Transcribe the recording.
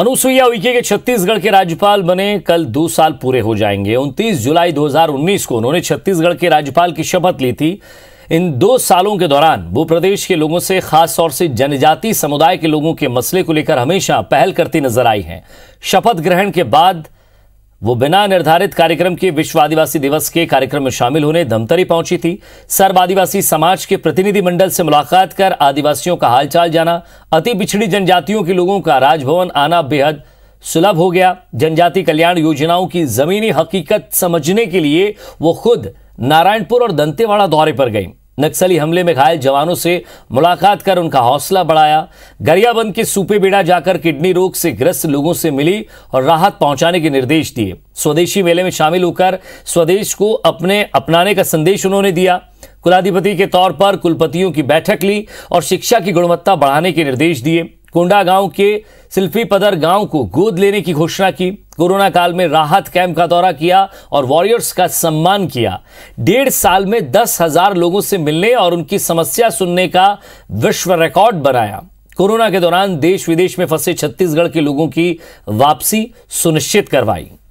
अनुसुईया उइके के छत्तीसगढ़ के राज्यपाल बने कल दो साल पूरे हो जाएंगे 29 जुलाई 2019 को उन्होंने छत्तीसगढ़ के राज्यपाल की शपथ ली थी इन दो सालों के दौरान वो प्रदेश के लोगों से खास तौर से जनजाति समुदाय के लोगों के मसले को लेकर हमेशा पहल करती नजर आई हैं शपथ ग्रहण के बाद वो बिना निर्धारित कार्यक्रम के विश्व आदिवासी दिवस के कार्यक्रम में शामिल होने धमतरी पहुंची थी सर्व आदिवासी समाज के प्रतिनिधि मंडल से मुलाकात कर आदिवासियों का हालचाल जाना अति पिछड़ी जनजातियों के लोगों का राजभवन आना बेहद सुलभ हो गया जनजाति कल्याण योजनाओं की जमीनी हकीकत समझने के लिए वो खुद नारायणपुर और दंतेवाड़ा दौरे पर गई नक्सली हमले में घायल जवानों से मुलाकात कर उनका हौसला बढ़ाया गरियाबंद के सूपेबेड़ा जाकर किडनी रोग से ग्रस्त लोगों से मिली और राहत पहुंचाने के निर्देश दिए स्वदेशी मेले में शामिल होकर स्वदेश को अपने अपनाने का संदेश उन्होंने दिया कुलाधिपति के तौर पर कुलपतियों की बैठक ली और शिक्षा की गुणवत्ता बढ़ाने के निर्देश दिए कोंडा गांव के सिल्फी पदर गांव को गोद लेने की घोषणा की कोरोना काल में राहत कैंप का दौरा किया और वॉरियर्स का सम्मान किया डेढ़ साल में दस हजार लोगों से मिलने और उनकी समस्या सुनने का विश्व रिकॉर्ड बनाया कोरोना के दौरान देश विदेश में फंसे छत्तीसगढ़ के लोगों की वापसी सुनिश्चित करवाई